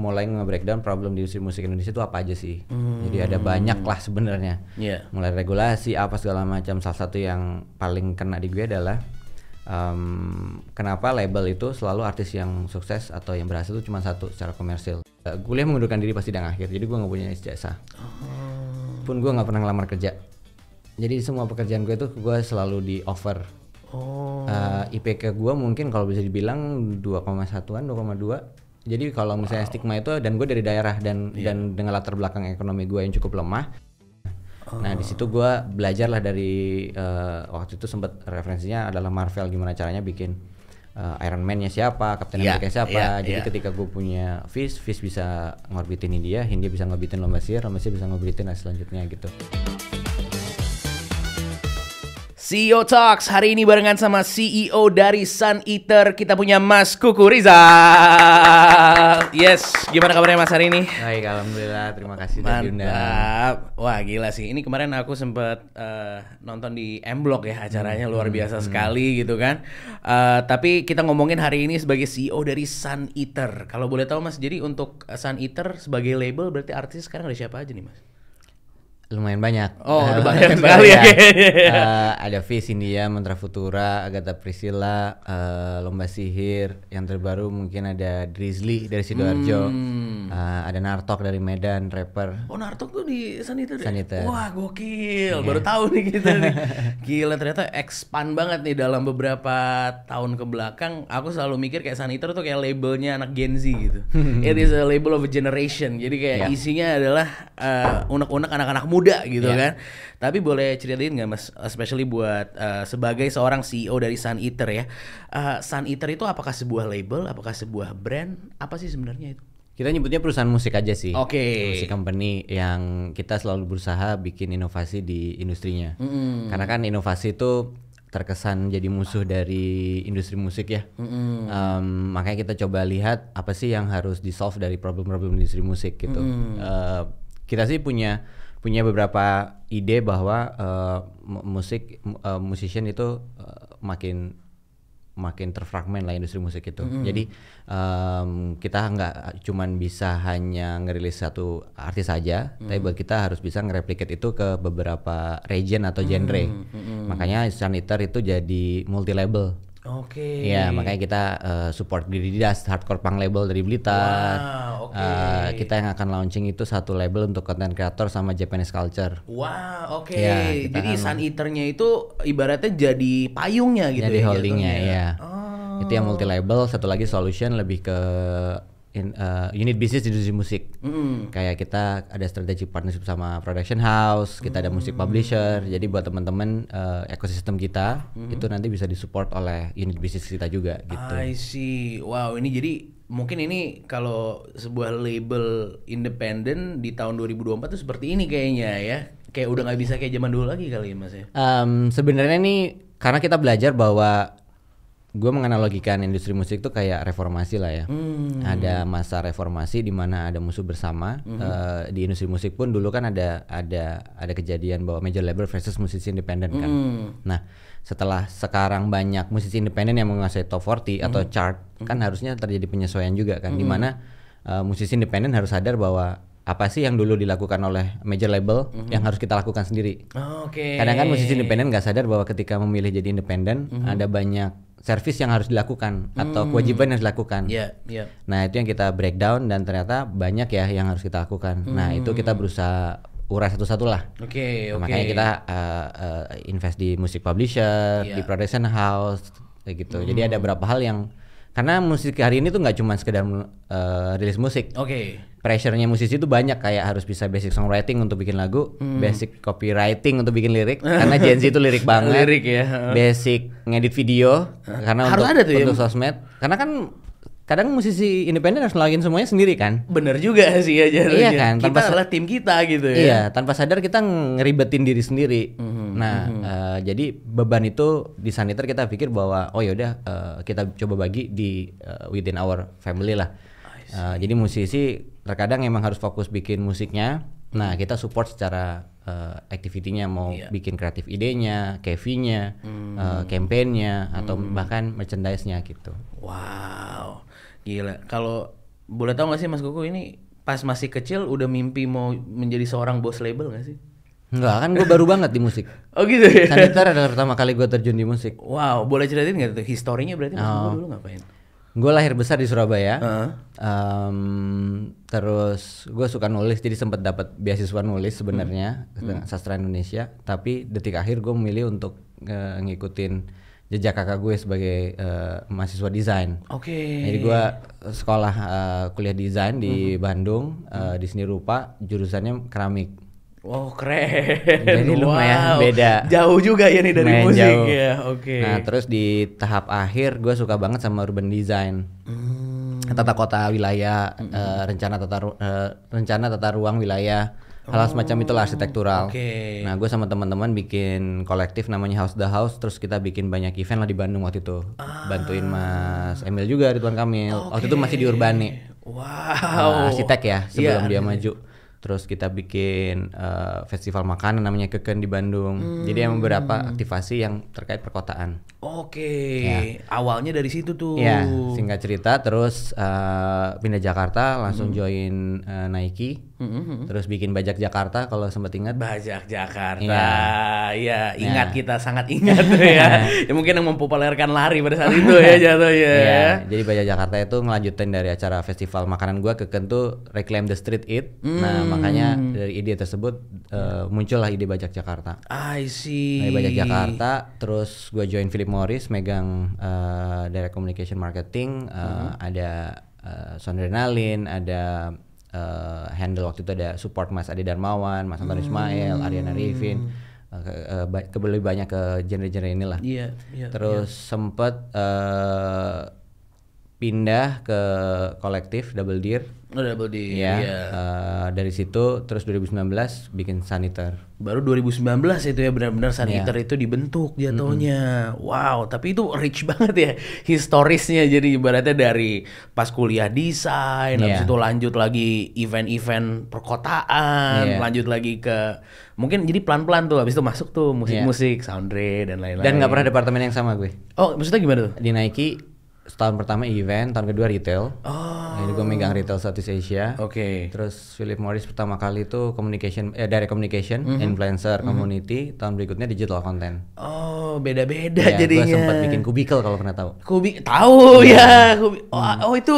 mulai nge-breakdown problem di industri musik Indonesia itu apa aja sih. Hmm. Jadi ada hmm. banyak lah sebenarnya. Yeah. Mulai regulasi apa segala macam. Salah satu yang paling kena di gue adalah um, kenapa label itu selalu artis yang sukses atau yang berhasil itu cuma satu secara komersil. Uh, kuliah mengundurkan diri pasti udah akhir. Jadi gue nggak punya ijazah. Oh. Pun gue nggak pernah ngelamar kerja. Jadi semua pekerjaan gue itu gue selalu di offer. Oh. Uh, eh, IPK gue mungkin kalau bisa dibilang 2,1an, 2,2 jadi kalau misalnya wow. stigma itu dan gue dari daerah dan yeah. dan dengan latar belakang ekonomi gue yang cukup lemah oh. nah di situ oh. gue belajar lah dari uh, waktu itu sempat referensinya adalah Marvel gimana caranya bikin uh, Iron Man-nya siapa, Captain yeah, America siapa. Yeah, Jadi yeah. ketika gue punya Fish, Fish bisa ngorbitin India, India bisa ngorbitin Lombasir, Lombasir bisa ngorbitin nah selanjutnya gitu. CEO Talks hari ini barengan sama CEO dari Sun Eater kita punya Mas Kuku Riza. Yes, gimana kabarnya Mas hari ini? Baik, alhamdulillah. Terima kasih sudah diundang. Wah, gila sih. Ini kemarin aku sempat uh, eh, nonton di M Block ya, acaranya hmm. luar biasa hmm, hmm. sekali gitu kan. Uh, tapi kita ngomongin hari ini sebagai CEO dari Sun Eater. Kalau boleh tahu Mas, jadi untuk Sun Eater sebagai label berarti artis sekarang ada siapa aja nih Mas? lumayan banyak. Oh, uh, eh, banyak sekali ya. uh, ada Fish India, Mantra Futura, Agatha Priscilla, uh, Lomba Sihir, yang terbaru mungkin ada Drizzly dari Sidoarjo. Hmm. Uh, ada Nartok dari Medan, rapper. Oh, Nartok tuh di Saniter. Saniter. Wah, gokil. Yeah. Baru tahu nih kita nih. Gila, ternyata expand banget nih dalam beberapa tahun ke belakang. Aku selalu mikir kayak Saniter tuh kayak labelnya anak Gen Z gitu. It is a label of a generation. Jadi kayak yeah. isinya adalah uh, unek-unek anak-anak muda muda gitu yeah. kan. Tapi boleh ceritain nggak mas, especially buat uh, sebagai seorang CEO dari Sun Eater ya, uh, Sun Eater itu apakah sebuah label, apakah sebuah brand, apa sih sebenarnya itu? Kita nyebutnya perusahaan musik aja sih. Oke. Okay. Musik company yang kita selalu berusaha bikin inovasi di industrinya. Mm. Karena kan inovasi itu terkesan jadi musuh dari industri musik ya. Mm-hmm. Um, makanya kita coba lihat apa sih yang harus di solve dari problem-problem industri musik gitu. Mm-hmm. Uh, kita sih punya punya beberapa ide bahwa uh, musik uh, musician itu uh, makin makin terfragment lah industri musik itu. Mm Jadi um, kita nggak cuman bisa hanya ngerilis satu artis saja, mm tapi buat kita harus bisa ngereplikat itu ke beberapa region atau genre. Mm -hmm. Makanya Sanitar itu jadi multi label. Oke. Okay. Iya, makanya kita uh, support Grididas hardcore punk label dari Blitar. Wow, okay. uh, eh, kita yang akan launching itu satu label untuk content creator sama Japanese culture. Wow, oke. Okay. Ya, jadi kan sun eaternya itu ibaratnya jadi payungnya gitu jadi ya. Jadi holdingnya ya. ya. Oh. Itu yang oh. multi label, satu lagi solution lebih ke in uh, unit bisnis industri musik. Mm. Kayak kita ada strategi partnership sama production house, kita mm. ada musik publisher. Jadi buat teman-teman uh, ekosistem kita mm. itu nanti bisa disupport oleh unit bisnis kita juga gitu. I see. Wow, ini jadi mungkin ini kalau sebuah label independen di tahun 2024 tuh seperti ini kayaknya ya. Kayak udah nggak bisa kayak zaman dulu lagi kali ya Mas ya. Um, sebenarnya ini karena kita belajar bahwa gue menganalogikan industri musik tuh kayak reformasi lah ya. Hmm. Ada masa reformasi di mana ada musuh bersama. Hmm. Uh, di industri musik pun dulu kan ada ada ada kejadian bahwa major label versus musisi independen kan. Hmm. Nah, setelah sekarang banyak musisi independen yang menguasai top 40 hmm. atau chart, hmm. kan harusnya terjadi penyesuaian juga kan hmm. di mana uh, musisi independen harus sadar bahwa apa sih yang dulu dilakukan oleh major label mm -hmm. yang harus kita lakukan sendiri. Oh, Oke. Okay. Kadang kan musisi independen nggak sadar bahwa ketika memilih jadi independen mm -hmm. ada banyak service yang harus dilakukan atau hmm. kewajiban yang harus dilakukan. Yeah, yeah. Nah itu yang kita breakdown dan ternyata banyak ya yang harus kita lakukan. Nah, hmm. Nah itu kita berusaha urai satu-satu lah. Oke. Okay, nah, okay. Makanya kita uh, uh, invest di musik publisher, yeah. di iya. production house, kayak gitu. Hmm. Jadi ada beberapa hal yang karena musik hari ini tuh nggak cuma sekedar uh, rilis musik. Oke. Okay. Pressure-nya musisi itu banyak kayak harus bisa basic songwriting untuk bikin lagu, hmm. basic copywriting untuk bikin lirik karena Gen Z itu lirik banget. lirik ya. Basic ngedit video karena harus untuk ada tuh ya. untuk ya? sosmed. Karena kan kadang musisi independen harus ngelakuin semuanya sendiri kan bener juga sih ya jadinya iya kan tanpa kita adalah tim kita gitu ya iya tanpa sadar kita ngeribetin diri sendiri mm-hmm. nah mm-hmm. Uh, jadi beban itu di saniter kita pikir bahwa oh yaudah uh, eh, kita coba bagi di uh, within our family lah uh, jadi musisi terkadang emang harus fokus bikin musiknya nah kita support secara uh, activity-nya mau yeah. bikin kreatif idenya, kevinya, mm. uh, campaign-nya atau mm. bahkan merchandise-nya gitu. Wow. Gila. Kalau boleh tahu gak sih Mas Koko ini pas masih kecil udah mimpi mau menjadi seorang bos label gak sih? Enggak, kan gue baru banget di musik. Oh gitu ya? Sanitar adalah pertama kali gue terjun di musik. Wow, boleh ceritain gak tuh historinya berarti mas oh. dulu ngapain? Gue lahir besar di Surabaya. Uh -huh. um, terus gue suka nulis, jadi sempat dapat beasiswa nulis sebenarnya hmm. hmm. sastra Indonesia. Tapi detik akhir gue memilih untuk uh, ngikutin jejak kakak gue sebagai uh, mahasiswa desain. Oke. Okay. Jadi gue sekolah uh, kuliah desain di hmm. Bandung uh, di seni rupa jurusannya keramik. Wow keren. Jadi lumayan beda. Jauh juga ya nih dari musik ya. Oke. Okay. Nah terus di tahap akhir gue suka banget sama urban design. Hmm. Tata kota wilayah, hmm. uh, rencana tata uh, rencana tata ruang wilayah hal semacam itulah arsitektural. Okay. Nah, gue sama teman-teman bikin kolektif namanya House the House, terus kita bikin banyak event lah di Bandung waktu itu. Ah. Bantuin Mas Emil juga Ridwan Kamil. Okay. Waktu itu masih di Urbani. Wow. Nah, arsitek ya sebelum yeah. dia maju terus kita bikin uh, festival makanan namanya keken di Bandung. Hmm. Jadi yang beberapa aktivasi yang terkait perkotaan. Oke, okay. ya. awalnya dari situ tuh. Ya, singkat cerita terus uh, pindah Jakarta langsung hmm. join uh, Nike. Hmm, hmm, hmm. Terus bikin Bajak Jakarta kalau sempat ingat. Bajak Jakarta. Ya, ya, ya. ingat ya. kita sangat ingat tuh ya. ya. Mungkin yang mempopulerkan lari pada saat itu ya jatuh ya. ya, jadi Bajak Jakarta itu ngelanjutin dari acara festival makanan gua keken tuh Reclaim the Street Eat. Hmm. Nah, makanya hmm. dari ide tersebut uh, muncullah ide Bajak Jakarta. I nah, see. Dari Bajak Jakarta, terus gue join Philip Morris megang uh, direct communication marketing, uh, hmm. ada uh, Sondrenalin, ada uh, handle waktu itu ada support Mas Adi Darmawan, Mas Anton hmm. Ismail, Ariana Rifin. Uh, ke, uh, ke, banyak ke genre-genre inilah. Iya. Yeah, yeah, Terus yeah. sempet uh, pindah ke kolektif Double Deer. Oh, Double Deer. Ya. Yeah. Iya. Uh, dari situ terus 2019 bikin Saniter. Baru 2019 itu ya benar-benar Saniter yeah. itu dibentuk jatuhnya. Mm -hmm. Wow, tapi itu rich banget ya historisnya. Jadi ibaratnya dari pas kuliah desain, yeah. habis itu lanjut lagi event-event perkotaan, yeah. lanjut lagi ke mungkin jadi pelan-pelan tuh habis itu masuk tuh iya. musik-musik, yeah. soundre dan lain-lain. Dan nggak pernah departemen yang sama gue. Oh, maksudnya gimana tuh? Di Nike tahun pertama event, tahun kedua retail. Oh. Jadi gue megang retail Southeast Asia. Oke. Okay. Terus Philip Morris pertama kali itu communication eh dari communication, mm -hmm. influencer, mm -hmm. community, tahun berikutnya digital content. Oh beda-beda ya, jadinya. Gue sempat bikin kubikel kalau pernah tahu. Kubik tahu ya. ya. Kubi oh, hmm. oh itu.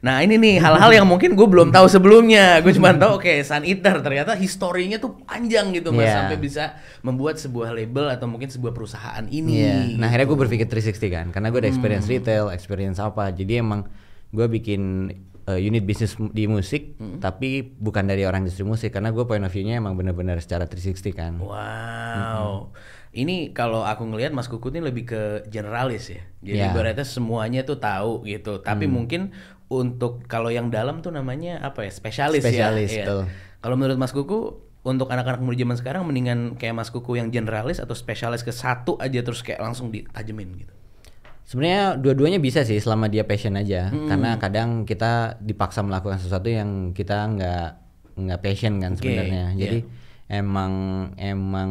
Nah, ini nih hal-hal yang mungkin gue belum tahu sebelumnya. Gue cuma tahu oke okay, Sun Eater ternyata historinya tuh panjang gitu Mas iya. sampai bisa membuat sebuah label atau mungkin sebuah perusahaan ini. Yeah. Nah, gitu. akhirnya gue berpikir 360 kan karena gue ada hmm. experience hmm. retail, experience apa. Jadi emang gue bikin eh, unit bisnis di musik hmm. tapi bukan dari orang industri musik karena gue point of view-nya emang bener-bener secara 360 kan. Wow. Hmm ini kalau aku ngelihat Mas Kukut ini lebih ke generalis ya. Jadi yeah. berarti semuanya tuh tahu gitu. Tapi hmm. mungkin untuk kalau yang dalam tuh namanya apa ya? Spesialis, ya. Spesialis ya. Tuh. Ya. Kalau menurut Mas Kuku untuk anak-anak muda zaman sekarang mendingan kayak Mas Kuku yang generalis atau spesialis ke satu aja terus kayak langsung ditajemin gitu. Sebenarnya dua-duanya bisa sih selama dia passion aja. Hmm. Karena kadang kita dipaksa melakukan sesuatu yang kita nggak nggak passion kan sebenarnya. Iya. Jadi yeah. emang emang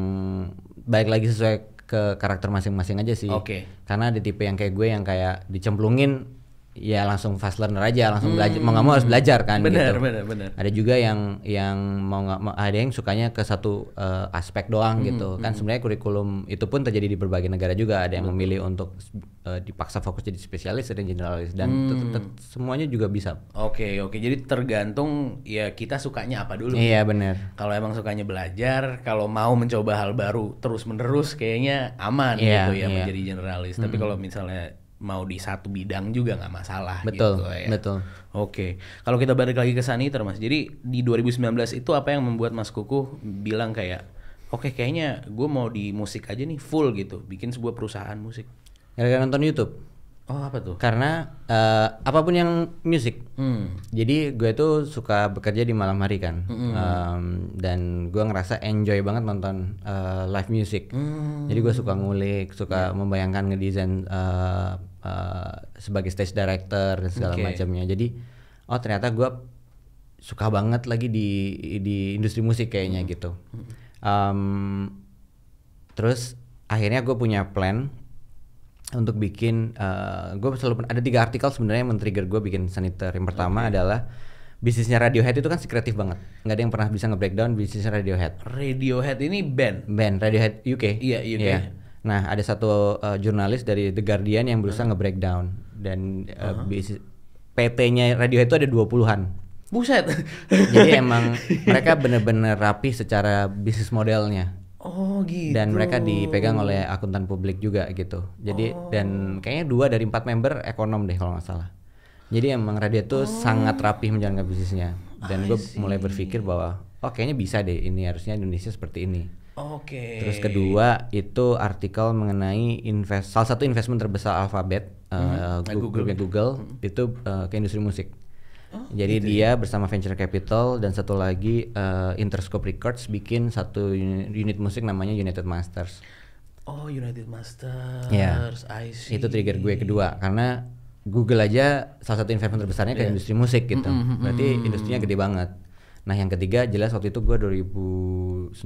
baik lagi sesuai ke karakter masing-masing aja sih. Oke. Okay. Karena ada tipe yang kayak gue yang kayak dicemplungin ya langsung fast learner aja langsung hmm. belajar mau nggak mau harus hmm. belajar kan bener, gitu bener, benar. ada juga yang yang mau nggak ada yang sukanya ke satu uh, aspek doang hmm, gitu hmm, kan hmm. sebenarnya kurikulum itu pun terjadi di berbagai negara juga ada yang memilih untuk uh, dipaksa fokus jadi spesialis dan generalis dan hmm. semuanya juga bisa oke okay, oke okay. jadi tergantung ya kita sukanya apa dulu iya benar kalau emang sukanya belajar kalau mau mencoba hal baru terus menerus kayaknya aman yeah, gitu ya yeah. menjadi generalis hmm. tapi kalau misalnya mau di satu bidang juga nggak masalah betul, gitu ya. Betul. Oke. Kalau kita balik lagi ke sana itu Mas. Jadi di 2019 itu apa yang membuat Mas Kuku bilang kayak oke okay, kayaknya gue mau di musik aja nih full gitu, bikin sebuah perusahaan musik. Gara-gara nonton YouTube. Oh, apa tuh? Karena uh, apapun yang musik. Hmm. Jadi gue tuh suka bekerja di malam hari kan. Hmm. Um, dan gue ngerasa enjoy banget nonton uh, live music. Hmm. Jadi gue suka ngulik, suka yeah. membayangkan ngedesain uh, uh, sebagai stage director dan segala okay. macamnya. Jadi oh ternyata gue suka banget lagi di di industri musik kayaknya hmm. gitu. Um, terus akhirnya gue punya plan untuk bikin uh, eh, gue selalu ada tiga artikel sebenarnya yang men-trigger gue bikin saniter. Yang pertama okay. adalah bisnisnya Radiohead itu kan kreatif banget. nggak ada yang pernah bisa nge-breakdown bisnisnya Radiohead. Radiohead ini band. Band Radiohead UK. Iya, UK. Yeah. Nah, ada satu uh, jurnalis dari The Guardian yang berusaha hmm. nge-breakdown dan uh, uh-huh. PT-nya Radiohead itu ada 20-an. Buset. Jadi emang mereka bener-bener rapi secara bisnis modelnya. Oh gitu. Dan mereka dipegang oleh akuntan publik juga gitu. Jadi oh. dan kayaknya dua dari empat member ekonom deh kalau nggak salah. Jadi emang radio itu oh. sangat rapi menjalankan bisnisnya. Dan gue mulai berpikir bahwa oh kayaknya bisa deh ini harusnya Indonesia seperti ini. Oke. Okay. Terus kedua itu artikel mengenai invest salah satu investment terbesar Alphabet hmm. uh, Google, gitu. Google, Google hmm. itu uh, ke industri musik. Oh, Jadi gitu dia ya? bersama venture capital dan satu lagi uh, Interscope Records bikin satu unit, unit musik namanya United Masters. Oh, United Masters. Yeah. I see. Itu trigger gue kedua karena Google aja salah satu investment terbesarnya ke iya. industri musik gitu. Mm -hmm. Berarti mm-hmm. industrinya gede banget. Nah yang ketiga jelas waktu itu gue 2019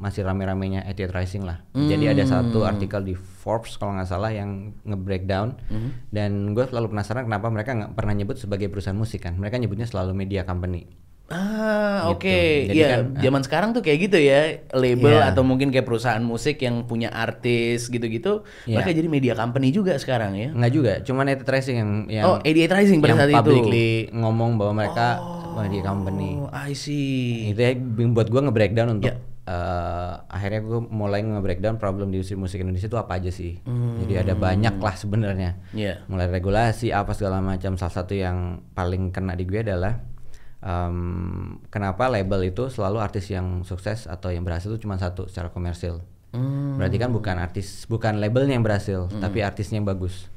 masih rame-ramenya Etihad Rising lah. Mm. Jadi ada hmm. satu artikel di Forbes kalau nggak salah yang nge-breakdown mm dan gue selalu penasaran kenapa mereka nggak pernah nyebut sebagai perusahaan musik kan. Mereka nyebutnya selalu media company. Ah, gitu. oke. Okay. Iya, ya, kan, ah. zaman sekarang tuh kayak gitu ya, label yeah. atau mungkin kayak perusahaan musik yang punya artis gitu-gitu, yeah. mereka jadi media company juga sekarang ya. Enggak juga, cuman advertising yang yang Oh, advertising pada saat publicly itu. ngomong bahwa mereka oh, media company. Oh, I see. Itu ya buat gua nge-breakdown iya. untuk yeah. Uh, akhirnya gue mulai nge-breakdown problem di industri musik Indonesia itu apa aja sih. Hmm. Jadi ada hmm. banyak lah sebenarnya. Yeah. Mulai regulasi apa segala macam. Salah satu yang paling kena di gue adalah um, kenapa label itu selalu artis yang sukses atau yang berhasil itu cuma satu secara komersil. Hmm. Berarti kan bukan artis, bukan labelnya yang berhasil, hmm. tapi artisnya yang bagus.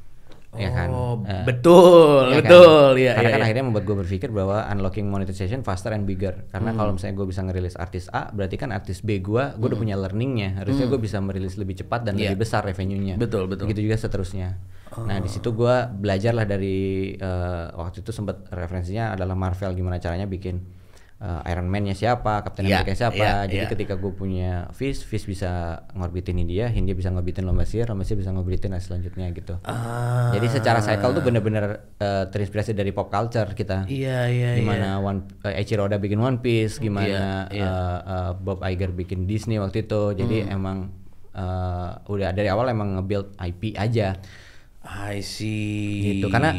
Oh, ya kan? Oh, eh, betul, ya betul. Iya, iya, kan? Ya, Karena ya, kan ya. akhirnya membuat gue berpikir bahwa unlocking monetization faster and bigger. Karena hmm. kalau misalnya gue bisa ngerilis artis A, berarti kan artis B gue, gue hmm. udah punya learningnya. Harusnya hmm. gue bisa merilis lebih cepat dan yeah. lebih besar revenue-nya. Betul, betul. Begitu juga seterusnya. Oh. Nah, di situ gue belajar lah dari uh, waktu itu sempat referensinya adalah Marvel gimana caranya bikin uh, Iron Man-nya siapa, Captain yeah, America siapa. Yeah, Jadi yeah. ketika gue punya Fish, Fish bisa ngorbitin India, India bisa ngorbitin Lomba Sir, Lomba Sir bisa ngorbitin nah selanjutnya gitu. Ah. Jadi secara cycle tuh bener-bener uh, terinspirasi dari pop culture kita. Iya, yeah, iya, yeah, Gimana yeah. One, uh, eh, Eiichiro Oda bikin One Piece, iya, gimana yeah, iya. yeah. Uh, uh, Bob Iger bikin Disney waktu itu. Jadi hmm. emang uh, udah dari awal emang nge-build IP aja. I see. Gitu, karena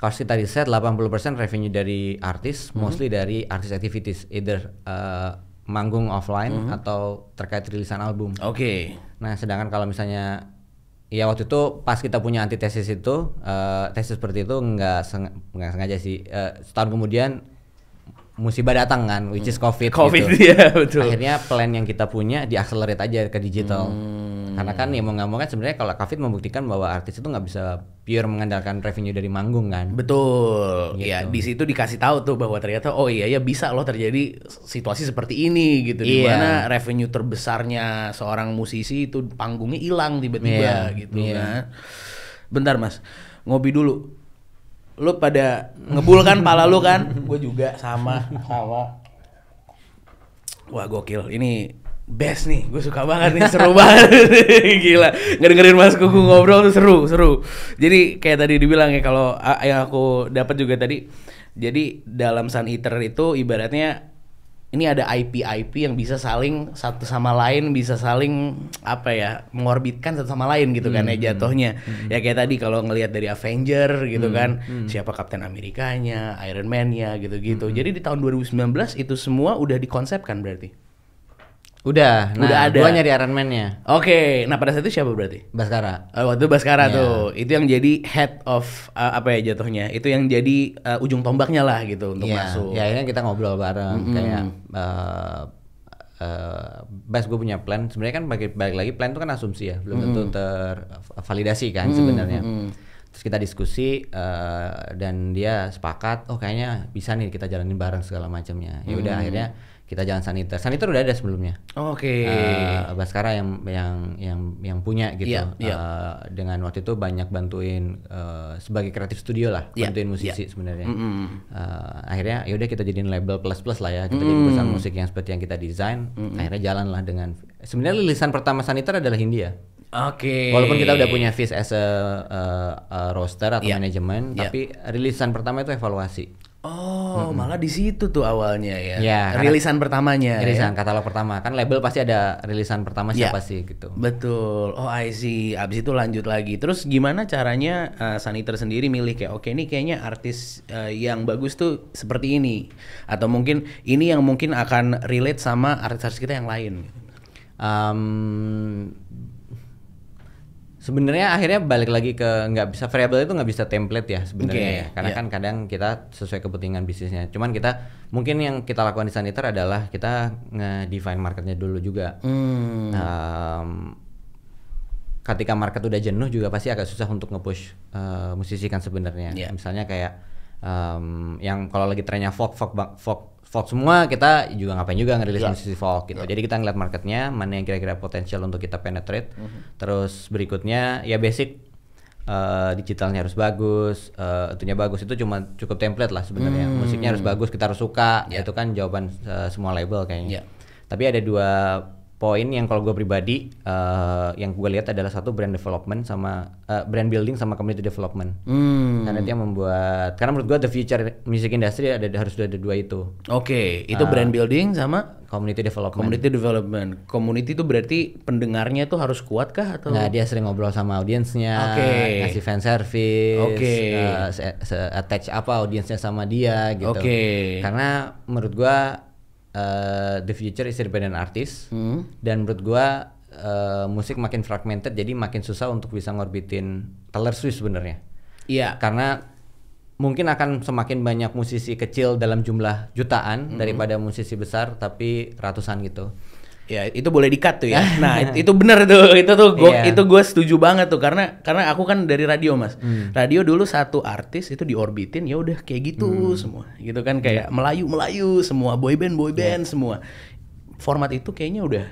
kalau kita riset 80% revenue dari artis mm -hmm. mostly dari artis activities either uh, manggung offline mm -hmm. atau terkait rilisan album. Oke. Okay. Nah, sedangkan kalau misalnya ya waktu itu pas kita punya antitesis itu uh, tesis seperti itu nggak seng sengaja sih uh, setahun kemudian musibah datang kan, which is hmm. COVID. COVID gitu. ya betul. Akhirnya plan yang kita punya diakselerate aja ke digital. Hmm. Karena kan ya mau nggak mau kan sebenarnya kalau COVID membuktikan bahwa artis itu nggak bisa pure mengandalkan revenue dari manggung kan. Betul. Ya, gitu. Ya di situ dikasih tahu tuh bahwa ternyata oh iya ya bisa loh terjadi situasi seperti ini gitu. Iya. Dimana revenue terbesarnya seorang musisi itu panggungnya hilang tiba-tiba yeah. gitu yeah. kan. Bentar mas, ngopi dulu lu pada ngebul kan pala lu kan gue juga sama sama wah gokil ini best nih gue suka banget nih seru banget gila ngedengerin mas kuku ngobrol tuh seru seru jadi kayak tadi dibilang ya kalau yang aku dapat juga tadi jadi dalam sun eater itu ibaratnya ini ada IP-IP yang bisa saling satu sama lain bisa saling apa ya mengorbitkan satu sama lain gitu hmm. kan ya hmm. jatuhnya hmm. ya kayak tadi kalau ngelihat dari Avenger gitu hmm. kan hmm. siapa Kapten Amerikanya Iron Man-nya gitu-gitu hmm. jadi di tahun 2019 itu semua udah dikonsepkan berarti Udah, nah, udah ada. Gua nyari Iron Man-nya. Oke, okay. nah pada saat itu siapa berarti? Baskara. Oh, waktu itu Baskara yeah. tuh. Itu yang jadi head of uh, apa ya jatuhnya? Itu yang jadi uh, ujung tombaknya lah gitu untuk yeah. masuk. Ya, yeah, kita ngobrol bareng mm -hmm. kayak uh, Uh, Bas gue punya plan sebenarnya kan balik, balik lagi plan itu kan asumsi ya belum mm -hmm. tentu tervalidasi uh, kan mm -hmm. sebenarnya mm -hmm terus kita diskusi uh, dan dia sepakat oh kayaknya bisa nih kita jalanin bareng segala macamnya ya udah hmm. akhirnya kita jangan saniter. Saniter udah ada sebelumnya. Oh, oke. Okay. Uh, eh, Baskara yang yang yang yang punya gitu. Yeah, yeah. Uh, dengan waktu itu banyak bantuin uh, sebagai kreatif studio lah, yeah, bantuin iya. musisi yeah. sebenarnya. Mm -hmm. uh, akhirnya yaudah kita jadiin label plus plus lah ya. Kita mm -hmm. jadi perusahaan mm. musik yang seperti yang kita desain. Mm -hmm. Akhirnya jalan lah dengan. Sebenarnya lisan pertama saniter adalah Hindia. Oke. Okay. Walaupun kita udah punya fish as a, uh, a roster atau yeah. manajemen, yeah. tapi rilisan pertama itu evaluasi. Oh, mm -hmm. malah di situ tuh awalnya ya. Iya, ya rilisan pertamanya. Rilisan ya? katalog pertama. Kan label pasti ada rilisan pertama iya. siapa ya. sih gitu. Betul. Oh, I see. Abis itu lanjut lagi. Terus gimana caranya uh, eh, Saniter sendiri milih kayak oke okay, ini kayaknya artis uh, yang bagus tuh seperti ini atau mungkin ini yang mungkin akan relate sama artis-artis kita yang lain. Um, Sebenarnya akhirnya balik lagi ke nggak bisa variabel itu nggak bisa template ya sebenarnya okay. ya. Karena yeah. kan kadang kita sesuai kepentingan bisnisnya. Cuman kita mungkin yang kita lakukan di Saniter adalah kita nge-define marketnya dulu juga. Hmm. Um, ketika market udah jenuh juga pasti agak susah untuk nge-push uh, musisi kan sebenarnya. Yeah. Misalnya kayak um, yang kalau lagi trennya folk folk folk folk semua kita juga ngapain juga ngerilis yeah. musisi folk gitu. Yeah. Jadi kita ngeliat marketnya mana yang kira-kira potensial untuk kita penetrate. Mm -hmm. Terus berikutnya ya basic uh, digitalnya harus bagus, uh, itunya bagus itu cuma cukup template lah sebenarnya. Mm. Musiknya harus bagus, kita harus suka. Yeah. Itu kan jawaban uh, semua label kayaknya. Yeah. Tapi ada dua poin yang kalau gue pribadi uh, yang gue lihat adalah satu brand development sama uh, brand building sama community development hmm. karena itu yang membuat karena menurut gue the future music industry ada harus ada dua itu oke okay, itu uh, brand building sama community development community development community itu berarti pendengarnya tuh harus kuat kah atau nggak dia sering ngobrol sama audiensnya okay. ngasih fan service oke okay. uh, attach apa audiensnya sama dia gitu oke okay. karena menurut gue uh, the future is independent artist hmm. dan menurut gua uh, musik makin fragmented jadi makin susah untuk bisa ngorbitin Taylor Swift sebenarnya. Iya. Yeah. Karena mungkin akan semakin banyak musisi kecil dalam jumlah jutaan -hmm. daripada musisi besar tapi ratusan gitu. Ya itu boleh dikat tuh ya. nah itu, benar tuh itu tuh gua, yeah. itu gue setuju banget tuh karena karena aku kan dari radio mas. Hmm. Radio dulu satu artis itu diorbitin ya udah kayak gitu hmm. semua gitu kan kayak melayu melayu semua boyband boyband iya. yeah. semua format itu kayaknya udah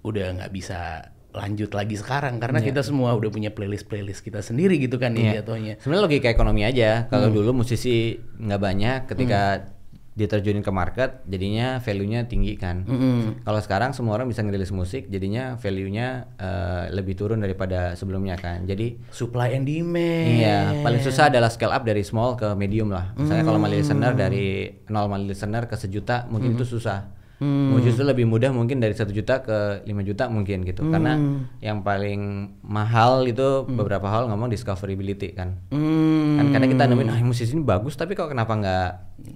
udah nggak bisa lanjut lagi sekarang karena yeah. kita semua udah punya playlist playlist kita sendiri gitu kan yeah. jatuhnya. Sebenarnya logika ekonomi aja. Kalau hmm. dulu musisi nggak banyak, ketika hmm diterjunin ke market jadinya value-nya tinggi kan. Mm -hmm. Kalau sekarang semua orang bisa ngerilis musik jadinya value-nya uh, lebih turun daripada sebelumnya kan. Jadi supply and demand. Iya, paling susah adalah scale up dari small ke medium lah. Misalnya mm -hmm. kalau mali listener dari nol mali listener ke sejuta mungkin mm -hmm. itu susah Hmm. Justru lebih mudah mungkin dari satu juta ke 5 juta mungkin gitu. Hmm. Karena yang paling mahal itu hmm. beberapa hal ngomong discoverability kan. Hmm. Kan karena kita nemuin ah musisi ini bagus tapi kok kenapa nggak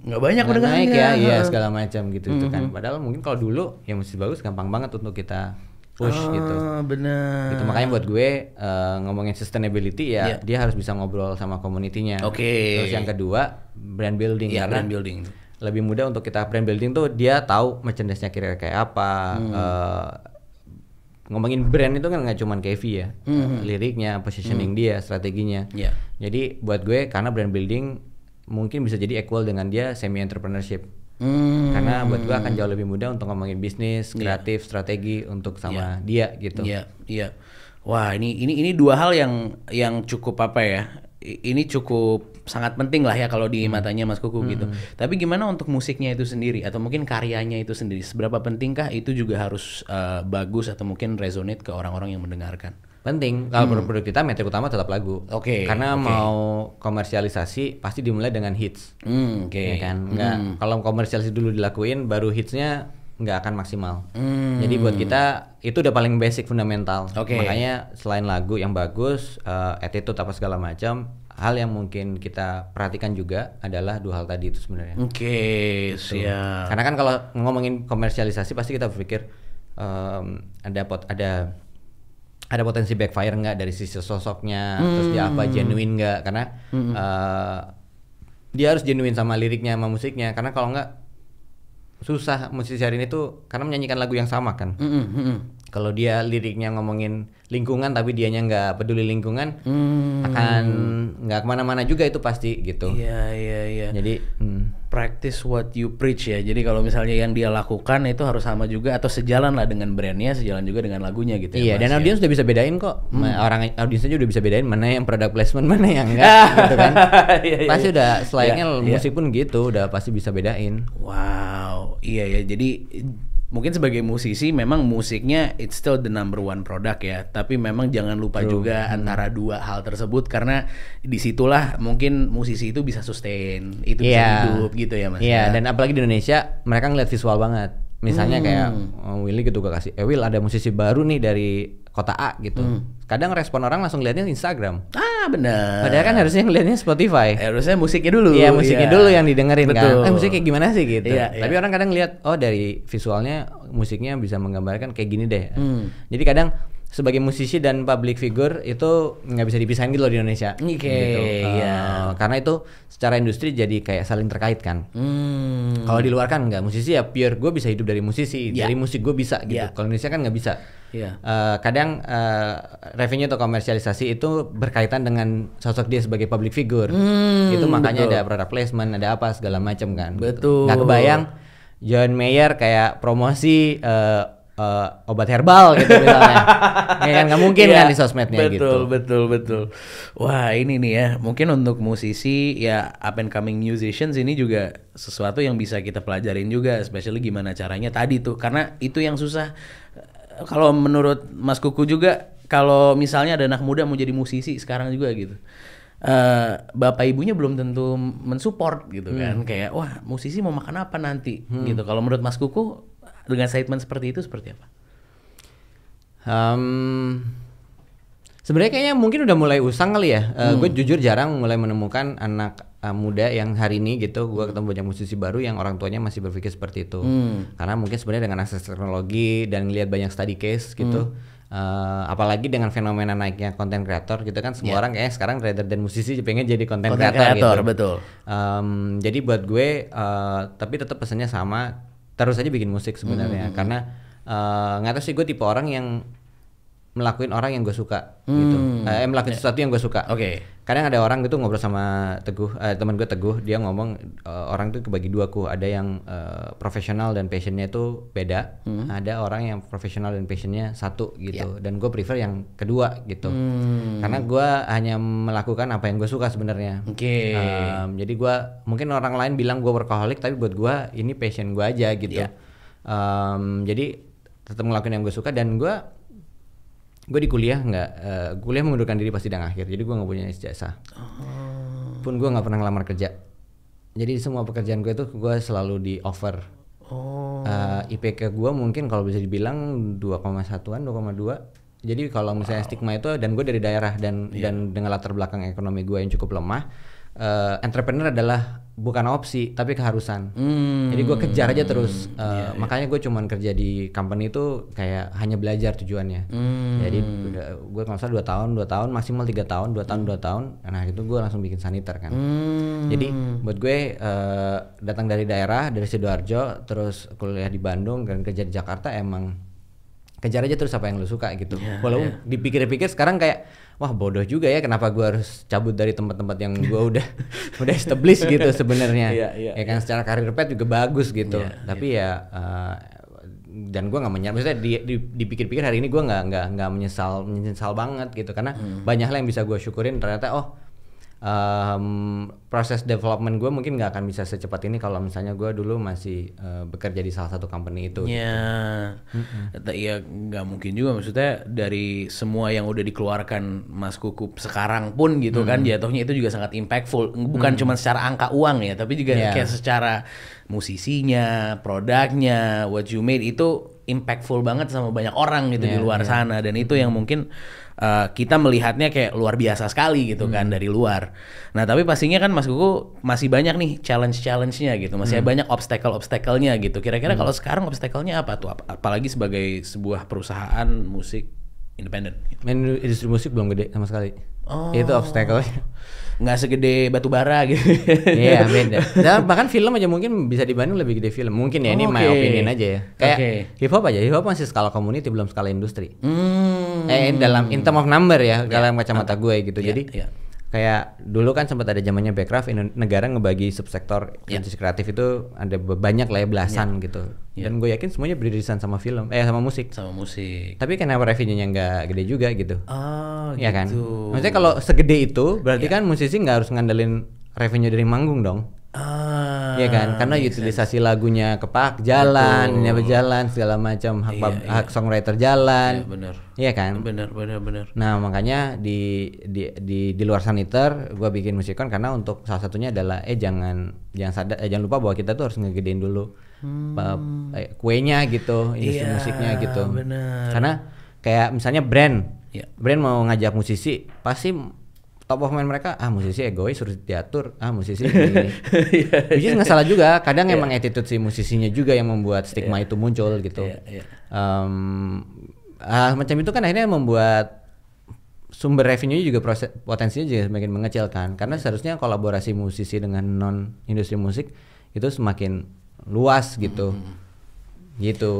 nggak banyak udah naik ya, ya iya, segala macam gitu, gitu hmm. itu kan. Hmm. Padahal mungkin kalau dulu ya musisi bagus gampang banget untuk kita push oh, gitu. Benar. Itu makanya buat gue uh, ngomongin sustainability ya yeah. dia harus bisa ngobrol sama community-nya. Oke. Okay. Terus yang kedua brand building yeah, iya, brand building lebih mudah untuk kita brand building tuh dia tahu merchandise-nya kira-kira kayak apa. Hmm. Uh, ngomongin brand itu kan nggak cuma Kevi ya, hmm. liriknya, positioning hmm. dia, strateginya. Yeah. Jadi buat gue karena brand building mungkin bisa jadi equal dengan dia semi entrepreneurship. Hmm. Karena buat gue akan jauh lebih mudah untuk ngomongin bisnis, iya. kreatif, yeah. strategi untuk iya. sama yeah. dia gitu. Iya, yeah. iya. Yeah. Wah, ini ini ini dua hal yang yang cukup apa ya? Ini cukup sangat penting lah ya kalau di hmm. matanya Mas Kuku gitu. hmm. gitu. Tapi gimana untuk musiknya itu sendiri atau mungkin karyanya itu sendiri? Seberapa pentingkah itu juga harus uh, bagus atau mungkin resonate ke orang-orang yang mendengarkan? Penting. Kalau produk-produk hmm. kita metrik utama tetap lagu. Oke. Okay, Karena okay. mau komersialisasi pasti dimulai dengan hits. Hmm, Oke. Okay. Ya kan. hmm. Kalau komersialisasi dulu dilakuin, baru hitsnya nggak akan maksimal. Hmm. Jadi buat kita itu udah paling basic fundamental. Okay. Makanya selain lagu yang bagus, uh, attitude apa segala macam, hal yang mungkin kita perhatikan juga adalah dua hal tadi itu sebenarnya. Oke, okay, gitu. siap. Karena kan kalau ngomongin komersialisasi pasti kita berpikir um, ada pot ada ada potensi backfire nggak dari sisi sosoknya, hmm. terus dia apa hmm. genuine nggak? Karena hmm. uh, dia harus genuine sama liriknya sama musiknya. Karena kalau nggak susah musisi hari ini tuh karena menyanyikan lagu yang sama kan. Hmm. hmm, hmm kalau dia liriknya ngomongin lingkungan tapi dianya nggak peduli lingkungan hmm. akan nggak kemana-mana juga itu pasti gitu iya iya iya jadi hmm. practice what you preach ya jadi kalau misalnya yang dia lakukan itu harus sama juga atau sejalan lah dengan brandnya sejalan juga dengan lagunya gitu ya, iya ya, dan audiens udah bisa bedain kok hmm. orang audiensnya udah bisa bedain mana yang product placement mana yang enggak gitu kan iya, iya, iya. pasti iya. udah selainnya iya, iya. musik pun gitu udah pasti bisa bedain wow iya ya jadi mungkin sebagai musisi memang musiknya it's still the number one product ya tapi memang jangan lupa True. juga hmm. antara dua hal tersebut karena disitulah mungkin musisi itu bisa sustain itu yeah. bisa iya. hidup gitu ya mas yeah. Ya. dan apalagi di Indonesia mereka ngeliat visual banget misalnya hmm. kayak oh, Willy gitu gak kasih eh Will ada musisi baru nih dari kota A gitu hmm. kadang respon orang langsung liatnya Instagram ah bener Padahal kan harusnya ngeliatnya Spotify. Eh, harusnya musiknya dulu. Iya, musiknya ya. dulu yang didengerin kan. Betul. kan. Eh, musiknya gimana sih gitu. Ya, Tapi Tapi iya. orang kadang lihat, oh dari visualnya musiknya bisa menggambarkan kayak gini deh. Hmm. Jadi kadang sebagai musisi dan public figure itu nggak bisa dipisahin gitu loh di Indonesia. Oke. Okay, gitu. uh, karena itu secara industri jadi kayak saling terkait kan. Hmm. Kalau di luar kan nggak musisi ya pure gue bisa hidup dari musisi, yeah. dari musik gue bisa gitu. Yeah. Kalau Indonesia kan nggak bisa. Yeah. Iya. Uh, kadang uh, revenue atau komersialisasi itu berkaitan dengan sosok dia sebagai public figure. Hmm, itu makanya betul. ada product placement, ada apa segala macam kan. Gitu. Betul. Nggak kebayang John Mayer kayak promosi uh, uh, obat herbal gitu misalnya. ya kan, nggak mungkin yeah, kan di sosmednya betul, gitu. Betul, betul, betul. Wah, ini nih ya, mungkin untuk musisi ya up and coming musicians ini juga sesuatu yang bisa kita pelajarin juga, especially gimana caranya tadi tuh karena itu yang susah kalau menurut Mas Kuku juga kalau misalnya ada anak muda mau jadi musisi sekarang juga gitu uh, bapak ibunya belum tentu mensupport gitu kan. hmm. kan kayak wah musisi mau makan apa nanti hmm. gitu kalau menurut Mas Kuku dengan statement seperti itu seperti apa? Um, Sebenarnya kayaknya mungkin udah mulai usang kali ya. Uh, hmm. Gue jujur jarang mulai menemukan anak uh, muda yang hari ini gitu gue hmm. ketemu banyak musisi baru yang orang tuanya masih berpikir seperti itu hmm. karena mungkin sebenarnya dengan akses teknologi dan lihat banyak study case gitu hmm. Uh, apalagi dengan fenomena naiknya konten kreator gitu kan semua yeah. orang kayak sekarang rather dan musisi pengen jadi konten kreator gitu. betul. Um, jadi buat gue uh, tapi tetap pesannya sama terus aja bikin musik sebenarnya hmm. hmm, hmm. karena nggak uh, tahu sih gue tipe orang yang melakukan orang yang gue suka gitu. hmm. gitu. Eh, melakukan yeah. sesuatu yang gue suka. Oke kadang ada orang gitu ngobrol sama teguh eh, teman gue teguh dia ngomong uh, orang tuh kebagi dua ku ada yang uh, profesional dan passionnya itu beda hmm. ada orang yang profesional dan passionnya satu gitu yeah. dan gue prefer yang kedua gitu hmm. karena gue hanya melakukan apa yang gue suka sebenarnya oke okay. um, jadi gue mungkin orang lain bilang gue workaholic tapi buat gue ini passion gue aja gitu yeah. Iya. um, jadi tetap ngelakuin yang gue suka dan gue gue di kuliah nggak uh, kuliah mengundurkan diri pas sidang akhir jadi gue nggak punya ijazah oh. pun gue nggak pernah ngelamar kerja jadi semua pekerjaan gue tuh gue selalu di offer oh. uh, eh, IPK gue mungkin kalau bisa dibilang 2,1an 2,2 jadi kalau misalnya wow. stigma itu dan gue dari daerah dan yeah. dan dengan latar belakang ekonomi gue yang cukup lemah uh, entrepreneur adalah bukan opsi tapi keharusan. Hmm. Jadi gue kejar aja terus. Hmm. Uh, yeah, makanya gue cuman kerja di company itu kayak hanya belajar tujuannya. Hmm. Jadi gue kalau usah dua tahun, dua tahun maksimal tiga tahun, dua tahun, dua tahun. Nah itu gue langsung bikin saniter kan. Hmm. Jadi buat gue uh, datang dari daerah dari sidoarjo, terus kuliah di Bandung dan kerja di Jakarta emang kejar aja terus apa yang lo suka gitu. Yeah, Walaupun yeah. dipikir-pikir sekarang kayak wah bodoh juga ya kenapa gue harus cabut dari tempat-tempat yang gue udah udah establish gitu sebenarnya yeah, yeah, ya kan yeah. secara karir pet juga bagus gitu yeah, tapi yeah. Gitu. ya uh, dan gue nggak menyesal maksudnya di, di, dipikir-pikir hari ini gue nggak nggak nggak menyesal menyesal banget gitu karena hmm. banyak hal yang bisa gue syukurin ternyata oh um, proses development gue mungkin nggak akan bisa secepat ini kalau misalnya gue dulu masih uh, bekerja di salah satu company itu. Iya, Gitu. Mm -hmm. Ya, nggak mungkin juga maksudnya dari semua yang udah dikeluarkan Mas Kukup sekarang pun gitu mm. kan jatuhnya itu juga sangat impactful. Bukan mm. cuma secara angka uang ya, tapi juga yeah. kayak secara musisinya, produknya, what you made itu impactful banget sama banyak orang gitu yeah, di iya, luar yeah. sana dan itu yang mungkin uh, kita melihatnya kayak luar biasa sekali gitu mm. kan hmm. dari luar. Nah tapi pastinya kan Mas Kuku masih banyak nih challenge challengenya gitu, masih mm. banyak obstacle obstacle-nya gitu. Kira-kira mm. kalau sekarang obstacle-nya apa tuh? Ap apalagi sebagai sebuah perusahaan musik independen. Gitu. Main industri musik belum gede sama sekali Oh. Itu obstacle nggak segede batu bara gitu. Iya, yeah, beda. Nah, bahkan film aja mungkin bisa dibanding lebih gede film. Mungkin ya ini okay. my opinion aja ya. Kayak okay. hip hop aja, hip hop masih skala community belum skala industri. Hmm. Eh dalam in term of number ya, yeah. dalam kacamata okay. Ah. gue gitu. Yeah, Jadi yeah kayak dulu kan sempat ada zamannya backcraft negara ngebagi subsektor yeah. industri kreatif itu ada banyak lah ya belasan yeah. gitu yeah. dan gue yakin semuanya beririsan sama film eh sama musik sama musik tapi kenapa revenue-nya nggak gede juga gitu oh, ya gitu. kan maksudnya kalau segede itu berarti yeah. kan musisi nggak harus ngandelin revenue dari manggung dong Ah, iya kan, karena utilisasi sense. lagunya kepak jalan, ini jalan segala macam hak, iya, iya. hak songwriter jalan. Iya bener. Iya kan. Bener, benar, bener. Nah makanya di di di, di luar saniter, gue bikin musikon karena untuk salah satunya adalah eh jangan jangan sadar, eh, jangan lupa bahwa kita tuh harus ngegedein dulu hmm. eh, eh kuenya gitu, industri iya, musiknya gitu. Bener. Karena kayak misalnya brand, iya. brand mau ngajak musisi pasti top of mind mereka ah musisi egois suruh diatur ah musisi ini yeah, iya, iya. nggak salah juga kadang yeah. emang attitude si musisinya juga yang membuat stigma yeah. itu muncul gitu yeah, yeah. Um, ah, macam itu kan akhirnya membuat sumber revenue juga proses potensinya juga semakin mengecil kan karena iya. seharusnya kolaborasi musisi dengan non industri musik itu semakin luas gitu mm -hmm. gitu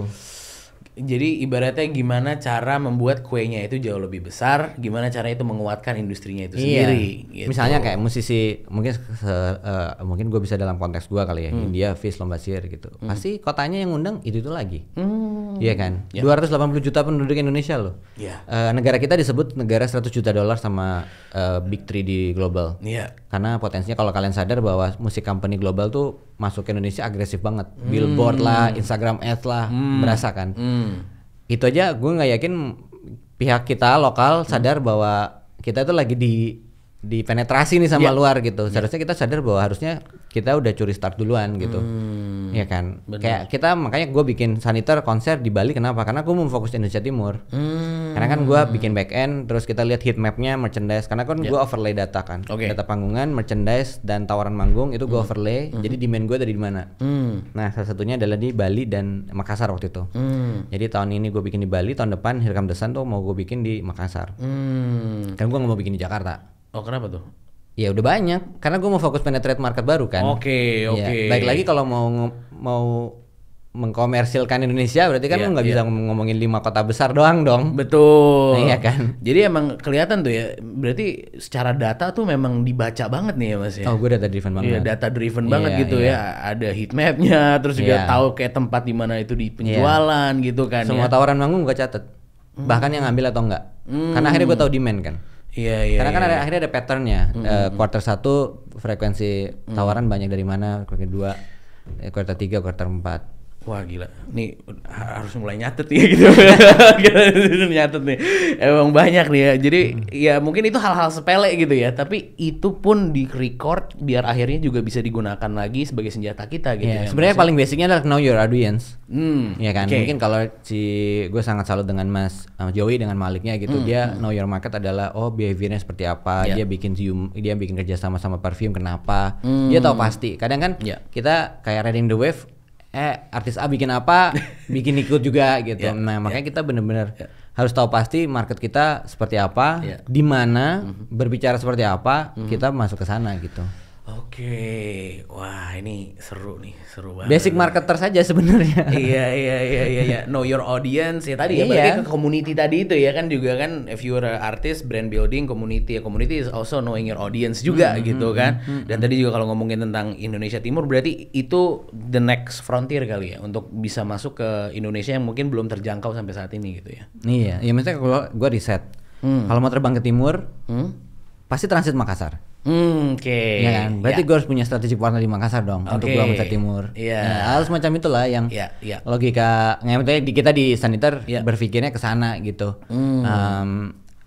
jadi ibaratnya gimana cara membuat kuenya itu jauh lebih besar, gimana cara itu menguatkan industrinya itu iya. sendiri. Gitu. Misalnya kayak musisi, mungkin se, uh, mungkin gue bisa dalam konteks gue kali ya, hmm. India, Fis, Lombasir gitu. Hmm. Pasti kotanya yang ngundang itu itu lagi, hmm. iya kan? Yeah. Ya. 280 juta penduduk Indonesia loh. Yeah. Ya. Uh, negara kita disebut negara 100 juta dolar sama uh, Big Three di global. Yeah. Karena potensinya kalau kalian sadar bahwa musik company global tuh masuk ke Indonesia agresif banget, hmm. billboard lah, Instagram ads lah, hmm. berasa kan? Hmm Hmm. Itu aja gue nggak yakin pihak kita lokal sadar bahwa kita itu lagi di penetrasi nih sama yeah. luar gitu. Iya. Seharusnya yeah. kita sadar bahwa harusnya kita udah curi start duluan gitu hmm, ya kan bener. kayak kita makanya gue bikin saniter konser di Bali kenapa karena gue mau fokus Indonesia Timur hmm, karena kan gue bikin back end terus kita lihat heat mapnya merchandise karena kan yeah. gue ya. overlay data kan okay. data panggungan merchandise dan tawaran manggung itu gue hmm. overlay hmm. jadi demand gue dari mana hmm. nah salah satunya adalah di Bali dan Makassar waktu itu hmm. jadi tahun ini gue bikin di Bali tahun depan Hirkam Desan tuh mau gue bikin di Makassar hmm. kan gue nggak mau bikin di Jakarta oh kenapa tuh Ya udah banyak, karena gue mau fokus penetrate market baru kan. Oke okay, iya, oke. Okay. baik lagi kalau mau mau mengkomersilkan Indonesia berarti kan yeah, lu nggak yeah. bisa ngomongin lima kota besar doang dong. Betul. Nah, iya kan. Jadi emang kelihatan tuh ya. Berarti secara data tuh memang dibaca banget nih ya Mas ya. Oh, gue data driven banget. Iya, data driven yeah, banget iya, gitu yeah. ya. Ada heat mapnya, terus juga iya. tahu kayak tempat di mana itu di penjualan yeah. gitu kan. Semua ya. tawaran manggung gue catat. Hmm. Bahkan yang ngambil atau enggak. Hmm. Karena akhirnya gue tahu demand kan. Iya iya. Karena kan iya, ada iya. akhirnya ada patternnya. Mm -hmm. uh, quarter satu frekuensi tawaran mm. banyak dari mana, quarter dua, eh, quarter tiga, quarter empat wah gila nih harus mulai nyatet ya gitu nyatet nih emang banyak nih ya jadi hmm. ya mungkin itu hal-hal sepele gitu ya tapi itu pun di record biar akhirnya juga bisa digunakan lagi sebagai senjata kita gitu yeah. ya sebenarnya paling basicnya adalah know your audience hmm. ya kan okay. mungkin kalau si gue sangat salut dengan mas uh, Joey dengan Maliknya gitu hmm. dia hmm. know your market adalah oh behaviornya seperti apa yeah. dia bikin zoom, dia bikin kerja sama sama perfume kenapa hmm. dia tahu pasti kadang kan yeah. kita kayak riding the wave eh artis A bikin apa, bikin ikut juga gitu. Yeah, nah, ya. makanya yeah. kita benar-benar yeah. harus tahu pasti market kita seperti apa, yeah. di mana, mm -hmm. berbicara seperti apa, mm -hmm. kita masuk ke sana gitu. Oke, wah ini seru nih, seru banget. Basic marketer saja sebenarnya. iya iya iya iya iya. Know your audience ya tadi ya, iya. ya berarti ke community tadi itu ya kan juga kan if you are artist brand building community ya community is also knowing your audience juga mm -hmm, gitu hmm, kan. Mm -hmm. Dan hmm. tadi juga kalau ngomongin tentang Indonesia Timur berarti itu the next frontier kali ya untuk bisa masuk ke Indonesia yang mungkin belum terjangkau sampai saat ini gitu ya. Iya, ya maksudnya kalau gua riset. Hmm. Kalau mau terbang ke timur, hmm? pasti transit Makassar. Hmm, oke. Okay. Ya kan? Ya. Berarti yeah. gue harus punya strategi warna di Makassar dong okay. untuk gua Makassar Timur. Iya. Yeah. Nah, hal semacam itulah yang yeah, yeah. logika Nggak nah, di kita di saniter yeah. berpikirnya ke sana gitu. Mm. Um,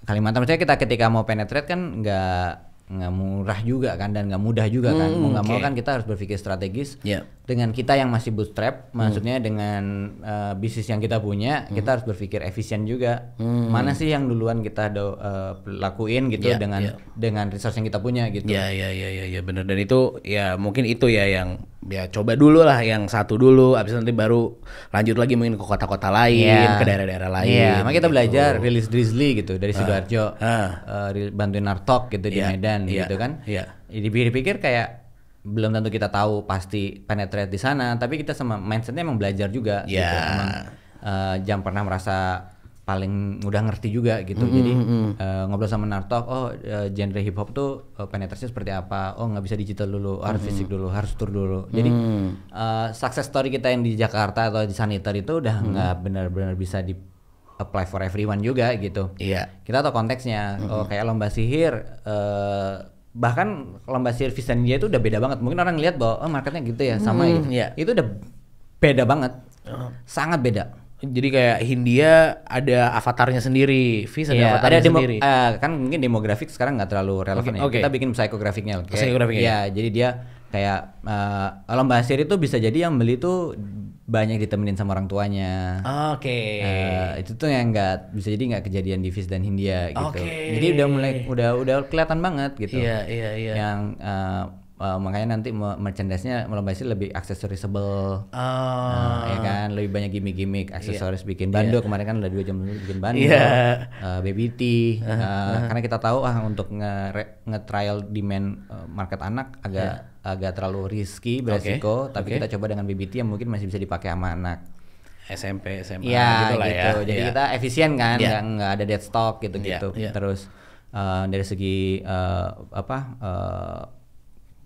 Kalimantan maksudnya kita ketika mau penetrate kan nggak nggak murah juga kan dan nggak mudah juga kan. Mm, mau nggak okay. mau kan kita harus berpikir strategis. Yeah dengan kita yang masih bootstrap, hmm. maksudnya dengan uh, bisnis yang kita punya, hmm. kita harus berpikir efisien juga. Hmm. Mana sih yang duluan kita do, uh, lakuin gitu yeah, dengan yeah. dengan resource yang kita punya gitu. Ya iya, iya, iya, ya, ya, ya, ya benar dan itu ya mungkin itu ya yang ya coba dulu lah yang satu dulu abis nanti baru lanjut lagi mungkin ke kota-kota lain, yeah. ke daerah-daerah lain. Iya, yeah. makanya kita gitu. belajar rilis Drizzly gitu dari ah, Sidoarjo. Uh. Uh. Uh, bantuin Nartok gitu yeah. di Medan yeah. gitu kan. Iya. Yeah. Dipikir-pikir kayak belum tentu kita tahu pasti penetrate di sana, tapi kita sama mindsetnya emang belajar juga. Yeah. Gitu. Ya. Emang uh, jangan pernah merasa paling udah ngerti juga gitu. Mm -hmm. Jadi uh, ngobrol sama Nartok, oh uh, genre hip hop tuh uh, penetrasinya seperti apa? Oh nggak bisa digital dulu, harus mm -hmm. fisik dulu, harus tur dulu. Jadi mm. uh, success story kita yang di Jakarta atau di Saniter itu udah mm. nggak mm. benar-benar bisa di apply for everyone juga gitu. Iya. Yeah. Kita tahu konteksnya. Mm -hmm. Oh kayak lomba sihir. Uh, bahkan lomba service dan dia itu udah beda banget mungkin orang lihat bahwa oh, marketnya gitu ya sama hmm. ya itu udah beda banget uh. sangat beda jadi kayak Hindia ada avatarnya sendiri, Viz ada iya, avatarnya ada demo, sendiri. Uh, kan mungkin demografik sekarang nggak terlalu relevan okay, ya. Okay. Kita bikin psikografiknya. Kayak, psikografiknya. Ya, jadi dia kayak uh, lomba seri itu bisa jadi yang beli tuh banyak ditemenin sama orang tuanya. Oke. Okay. Uh, eh, itu tuh yang nggak bisa jadi nggak kejadian Divis dan Hindia gitu. Okay. Jadi udah mulai udah udah kelihatan banget gitu. Iya yeah, iya yeah, iya. Yeah. Yang uh, Uh, makanya nanti merchandise-nya merchandise lebih aksesorisable, oh. Ah. uh, eh, ya kan, lebih banyak gimmick-gimmick, iya. aksesoris yeah. bikin iya. bando yeah. kemarin kan udah dua jam bikin bando, yeah. Iya. uh, baby uh, uh, uh. karena kita tahu ah untuk nge, nge trial demand eh, market anak agak yeah. agak terlalu risky beresiko, okay. tapi okay. kita coba dengan baby yang mungkin masih bisa dipakai sama anak. SMP, SMA, ya, gitu lah gitu. ya. Jadi yeah. kita efisien kan, yeah. nggak, nggak ada dead stock gitu-gitu. Yeah. Yeah. Terus uh, dari segi uh, apa? Uh,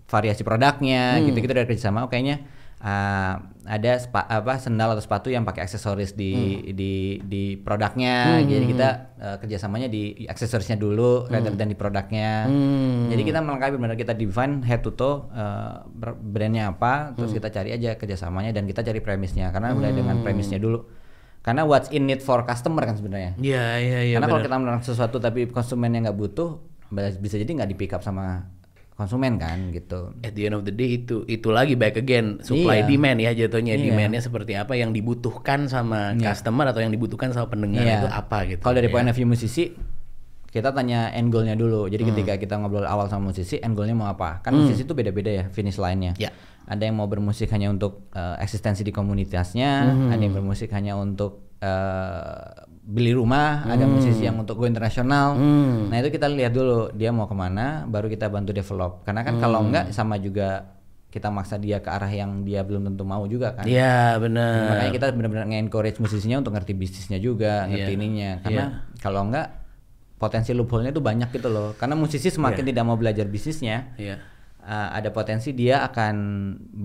variasi produknya hmm. gitu-gitu udah kerjasama. Oh kayaknya uh, ada spa, apa sendal atau sepatu yang pakai aksesoris di hmm. di di produknya. Hmm. Jadi kita uh, kerjasamanya di aksesorisnya dulu hmm. rather than di produknya. Hmm. Jadi kita melengkapi benar kita define head to toe uh, brandnya apa, terus hmm. kita cari aja kerjasamanya dan kita cari premisnya karena hmm. mulai dengan premisnya dulu karena what's in it for customer kan sebenarnya. Iya iya iya. Karena kalau kita melakukan sesuatu tapi konsumennya nggak butuh, bisa jadi nggak di pick up sama konsumen kan gitu. At the end of the day itu itu lagi back again supply iya. demand ya jatuhnya iya. demandnya seperti apa yang dibutuhkan sama iya. customer atau yang dibutuhkan sama pendengar iya. itu apa gitu. Kalau dari poinnya point iya. of view musisi kita tanya end goalnya dulu. Jadi hmm. ketika kita ngobrol awal sama musisi, end goalnya mau apa? Kan hmm. musisi itu beda-beda ya finish line-nya. Yeah. Ada yang mau bermusik hanya untuk uh, eksistensi di komunitasnya, hmm. ada yang bermusik hanya untuk uh, beli rumah, hmm. ada musisi yang untuk go internasional. Hmm. Nah itu kita lihat dulu dia mau kemana, baru kita bantu develop. Karena kan hmm. kalau enggak sama juga kita maksa dia ke arah yang dia belum tentu mau juga kan. Iya benar. makanya kita benar-benar nge-encourage musisinya untuk ngerti bisnisnya juga, iya. ngerti yeah. ininya. Karena yeah. kalau enggak potensi loophole-nya itu banyak gitu loh. Karena musisi semakin yeah. tidak mau belajar bisnisnya, yeah. Iya. uh, ada potensi dia akan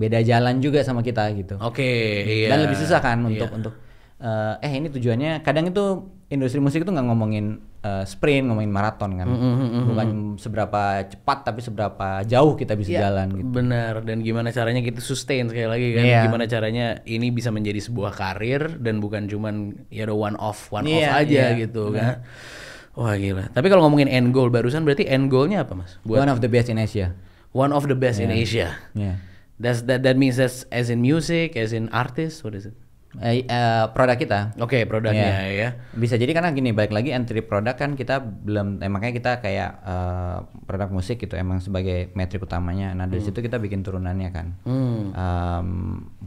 beda jalan juga sama kita gitu. Oke. Okay, Dan iya. lebih susah kan untuk iya. untuk uh, eh ini tujuannya kadang itu industri musik itu nggak ngomongin uh, sprint ngomongin maraton kan mm -hmm. bukan seberapa cepat tapi seberapa jauh kita bisa yeah, jalan gitu benar dan gimana caranya kita sustain sekali lagi kan yeah. gimana caranya ini bisa menjadi sebuah karir dan bukan cuman ya one off one yeah, off iya, aja yeah. gitu kan wah gila tapi kalau ngomongin end goal barusan berarti end goalnya apa mas Buat one of the best in Asia one of the best yeah. in iya. Asia yeah. that's that that means as as in music as in artist what is it Eh, eh, produk kita. Oke, okay, produknya yeah. ya. Bisa jadi karena gini, balik lagi entry produk kan kita belum eh, kita kayak uh, produk musik gitu emang sebagai metrik utamanya. Nah, dari hmm. situ kita bikin turunannya kan. Hmm. Um,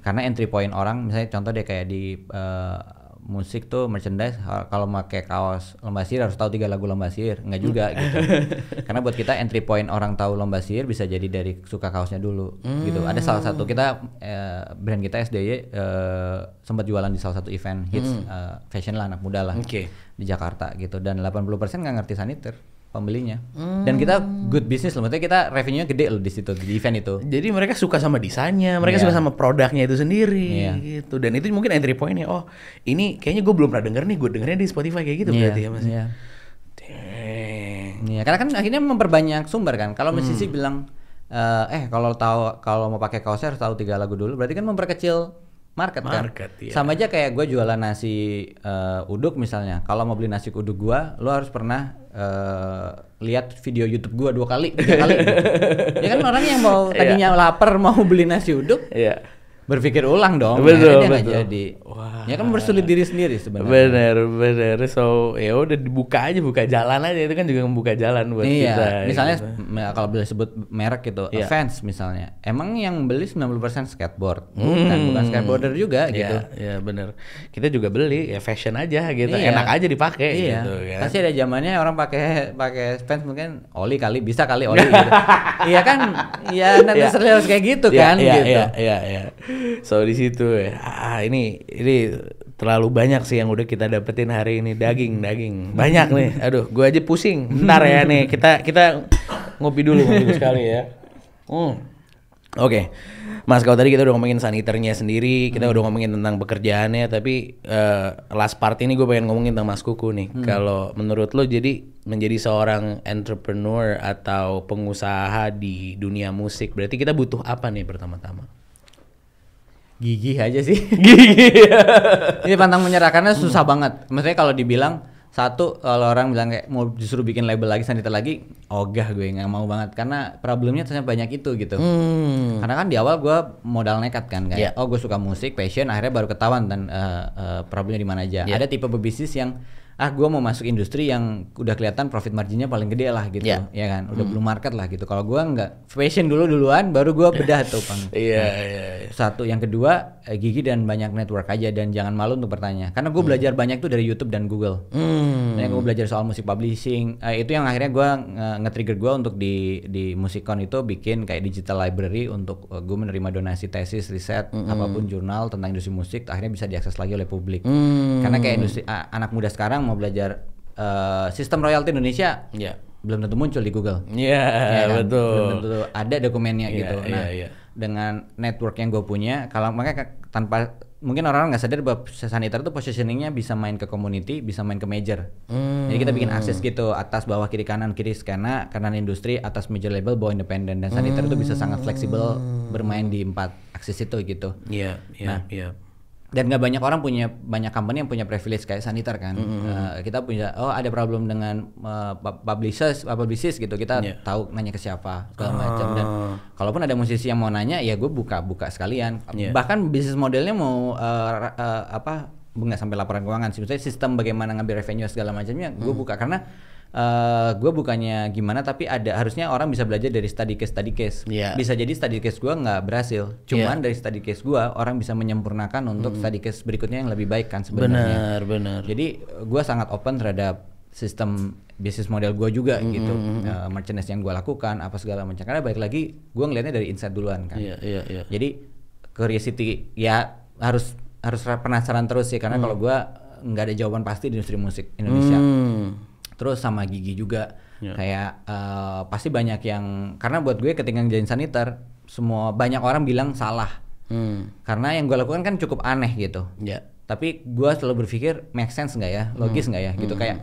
karena entry point orang misalnya contoh dia kayak di eh, musik tuh merchandise kalau pakai kaos lomba sihir harus tahu tiga lagu lomba sihir nggak juga hmm. gitu karena buat kita entry point orang tahu lomba sihir bisa jadi dari suka kaosnya dulu hmm. gitu ada salah hmm. satu kita eh, brand kita SDY eh, sempat jualan di salah satu event hits hmm. eh, fashion lah anak muda lah okay. di Jakarta gitu dan 80% nggak ngerti saniter pembelinya. Hmm. Dan kita good business loh, maksudnya kita revenue-nya gede loh di situ di event itu. Jadi mereka suka sama desainnya, mereka yeah. suka sama produknya itu sendiri yeah. gitu. Dan itu mungkin entry point-nya. Oh, ini kayaknya gue belum pernah denger nih, gue dengernya di Spotify kayak gitu yeah. berarti ya Mas. Iya. Yeah. karena kan akhirnya memperbanyak sumber kan. Kalau musisi sih hmm. bilang uh, eh kalau tahu kalau mau pakai kaosnya harus tahu tiga lagu dulu, berarti kan memperkecil market, kan. market kan. Iya. Yeah. Sama aja kayak gue jualan nasi uh, uduk misalnya. Kalau mau beli nasi uduk gue, lo harus pernah Uh, lihat video YouTube gua dua kali, tiga kali. Gitu. ya kan orang yang mau iya. tadinya yeah. lapar mau beli nasi uduk, yeah berpikir ulang dong. Betul, betul. jadi. Wah. Ya kan bersulit diri sendiri sebenarnya. Bener, bener. So ya udah dibuka aja, buka jalan aja itu kan juga membuka jalan buat iya. kita. Misalnya gitu. kalau boleh sebut merek gitu, yeah. fans misalnya. Emang yang beli 90% skateboard, hmm. bukan bukan skateboarder juga iya, gitu. Iya, yeah, bener. Kita juga beli ya fashion aja gitu. Iya. Enak aja dipakai iya. gitu kan. Pasti ada zamannya orang pakai pakai fans mungkin oli kali, bisa kali oli gitu. Iya kan? iya nanti iya. yeah. serius kayak gitu yeah, kan yeah, gitu. Iya, iya, iya so di situ ya ah, ini ini terlalu banyak sih yang udah kita dapetin hari ini daging daging banyak nih aduh gue aja pusing bentar ya nih kita kita ngopi dulu ngopi sekali ya hmm. Oke, okay. Mas kalau tadi kita udah ngomongin saniternya sendiri, kita hmm. udah ngomongin tentang pekerjaannya, tapi uh, last part ini gue pengen ngomongin tentang Mas Kuku nih. Hmm. Kalau menurut lo jadi menjadi seorang entrepreneur atau pengusaha di dunia musik, berarti kita butuh apa nih pertama-tama? gigi aja sih. gigi Ini pantang menyerah karena susah hmm. banget. Maksudnya kalau dibilang satu kalau orang bilang kayak mau justru bikin label lagi sanita lagi ogah gue nggak mau banget karena problemnya ternyata banyak itu gitu hmm. karena kan di awal gue modal nekat kan kayak yeah. oh gue suka musik passion akhirnya baru ketahuan dan uh, uh, problemnya di mana aja yeah. ada tipe pebisnis yang ah gue mau masuk industri yang udah kelihatan profit marginnya paling gede lah gitu yeah. ya iya kan udah hmm. belum market lah gitu kalau gue nggak fashion dulu duluan baru gue bedah tuh pang iya yeah, iya yeah, satu yang kedua eh, gigi dan banyak network aja dan jangan malu untuk bertanya karena gue hmm. belajar banyak tuh dari YouTube dan Google hmm. nah, gue belajar soal musik publishing uh, itu yang akhirnya gue uh, nge-trigger gue untuk di di musikon itu bikin kayak digital library untuk uh, eh, gue menerima donasi tesis riset hmm. apapun jurnal tentang industri musik akhirnya bisa diakses lagi oleh publik hmm. karena kayak industri uh, anak muda sekarang mau belajar uh, sistem royalti Indonesia yeah. belum tentu muncul di Google. Iya, yeah, ya kan? betul. Belum tentu ada dokumennya yeah, gitu. Iya, nah, yeah, yeah. dengan network yang gue punya, kalau makanya tanpa mungkin orang-orang nggak sadar bahwa sanitar itu positioningnya bisa main ke community, bisa main ke major. Hmm. Jadi kita bikin akses gitu atas bawah kiri kanan kiri karena kanan industri atas major label bawah independen dan sanitar hmm. itu bisa sangat fleksibel hmm. bermain di empat akses itu gitu. Iya, yeah, iya, yeah, nah, Yeah dan nggak banyak orang punya banyak company yang punya privilege kayak sanitar kan mm -hmm. uh, kita punya oh ada problem dengan eh, uh, publishers bisnis gitu kita yeah. tahu nanya ke siapa segala macam dan oh. kalaupun ada musisi yang mau nanya ya gue buka buka sekalian yeah. bahkan bisnis modelnya mau uh, uh, apa nggak sampai laporan keuangan sih sistem bagaimana ngambil revenue segala macamnya gue mm. buka karena uh, eh, gue bukannya gimana tapi ada harusnya orang bisa belajar dari study case study case yeah. bisa jadi study case gue nggak berhasil cuman yeah. dari study case gue orang bisa menyempurnakan untuk hmm. study case berikutnya yang lebih baik kan sebenarnya benar benar jadi gue sangat open terhadap sistem bisnis model gue juga mm -hmm. gitu uh, merchandise yang gue lakukan apa segala macam karena balik lagi gue ngelihatnya dari insight duluan kan yeah, yeah, yeah. jadi curiosity ya harus harus penasaran terus sih karena mm. kalau gue nggak ada jawaban pasti di industri musik Indonesia. mm terus sama gigi juga yeah. kayak uh, pasti banyak yang karena buat gue ketika ngejain saniter semua banyak orang bilang salah hmm. karena yang gue lakukan kan cukup aneh gitu yeah. tapi gue selalu berpikir make sense nggak ya logis hmm. nggak hmm. ya gitu hmm. kayak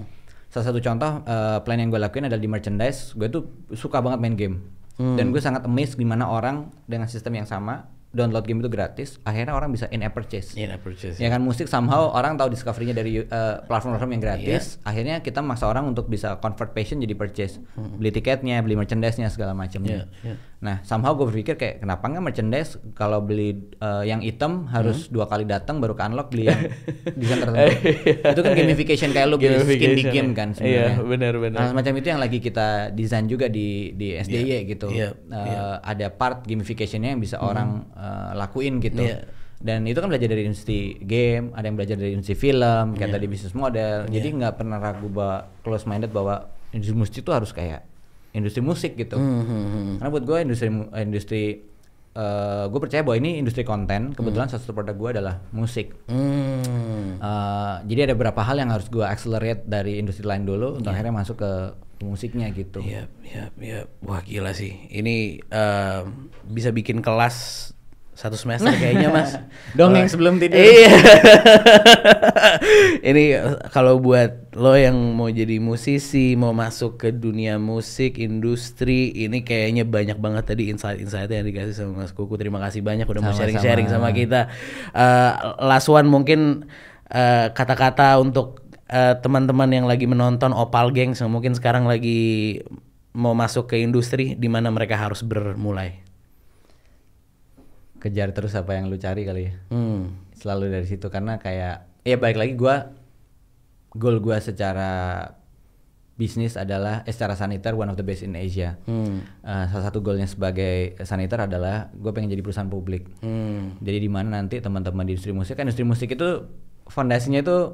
salah satu contoh uh, plan yang gue lakuin adalah di merchandise gue tuh suka banget main game hmm. dan gue sangat amazed gimana orang dengan sistem yang sama download game itu gratis, akhirnya orang bisa in-app purchase. In-app purchase. Ya, ya. kan musik somehow hmm. orang tahu discovery-nya dari eh, platform-platform uh, yang gratis, yeah. akhirnya kita maksa orang untuk bisa convert passion jadi purchase. Hmm. Beli tiketnya, beli merchandise-nya segala macamnya. Yeah. Yeah. Nah, somehow gue berpikir kayak kenapa nggak merchandise kalau beli uh, yang item harus hmm. dua kali datang baru ke unlock beli yang desain tertentu. Eh, itu kan gamification kayak lu beli skin di game iya. kan sebenarnya. Iya, benar benar. Nah, macam itu yang lagi kita desain juga di di SDY yeah. gitu. Yeah. Uh, yeah. ada part gamificationnya yang bisa hmm. orang uh, lakuin gitu. Yeah. Dan itu kan belajar dari industri game, ada yang belajar dari industri film, kayak yeah. tadi bisnis model. Yeah. Jadi iya. nggak pernah ragu bahwa close minded bahwa industri musik itu harus kayak industri musik gitu. Mm -hmm. Karena buat gue industri eh, industri uh, eh, gue percaya bahwa ini industri konten. Hmm. Kebetulan mm. salah satu produk gue adalah musik. Mm. Uh, jadi ada beberapa hal yang harus gue accelerate dari industri lain dulu, untuk iya. akhirnya masuk ke musiknya gitu. Iya, yep, iya, yep, iya. Yep. Wah gila sih. Ini uh, bisa bikin kelas satu semester kayaknya mas dongeng oh, sebelum tidur iya ini kalau buat lo yang mau jadi musisi mau masuk ke dunia musik industri ini kayaknya banyak banget tadi insight-insight yang dikasih sama mas kuku terima kasih banyak udah sama, mau sharing-sharing sama. sama kita uh, last one mungkin eh, kata-kata uh, untuk teman eh, teman-teman yang lagi menonton opal gengs mungkin sekarang lagi mau masuk ke industri di mana mereka harus bermulai kejar terus apa yang lu cari kali ya hmm. selalu dari situ karena kayak ya baik lagi gua goal gua secara bisnis adalah eh, secara saniter one of the best in Asia. Hmm. Uh, salah satu goalnya sebagai saniter adalah gua pengen jadi perusahaan publik. Hmm. Jadi di mana nanti teman-teman di industri musik kan industri musik itu fondasinya itu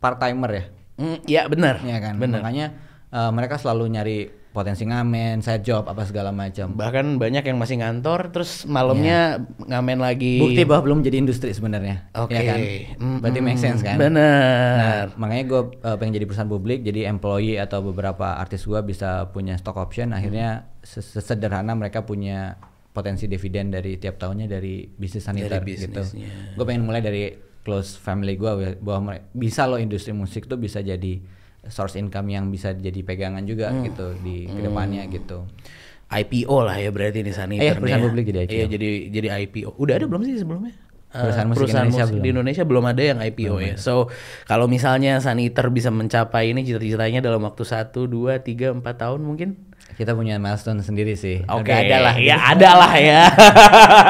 part timer ya. Hmm, ya iya mm, benar. ya kan. Bener. Makanya uh, mereka selalu nyari potensi ngamen, saya job apa segala macam. Bahkan banyak yang masih ngantor terus malamnya yeah. ngamen lagi. Bukti bahwa belum jadi industri sebenarnya. Ya Oke. Okay. Ya kan? Berarti mm, make sense kan? Benar. Nah, makanya gue uh, pengen jadi perusahaan publik, jadi employee atau beberapa artis gue bisa punya stock option. Akhirnya sesederhana mereka punya potensi dividen dari tiap tahunnya dari bisnis sanitar dari gitu. Gue pengen mulai dari close family gue bahwa bisa loh industri musik tuh bisa jadi source income yang bisa jadi pegangan juga hmm. gitu di hmm. kedepannya gitu. IPO lah ya berarti di sana. Eh, perusahaan ya. publik jadi IPO. Iya jadi jadi IPO. Udah ada belum sih sebelumnya? Eh, perusahaan musik, perusahaan Indonesia, musik di Indonesia belum ada yang IPO belum ya. Ada. So kalau misalnya Saniter bisa mencapai ini cita-citanya dalam waktu satu dua tiga empat tahun mungkin? Kita punya milestone sendiri sih. Oke. Okay. Ada lah. Ya gitu. ada lah ya.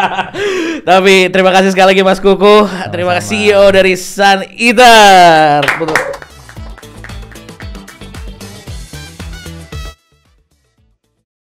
Tapi terima kasih sekali lagi Mas Kuku. Terima kasih CEO dari Sun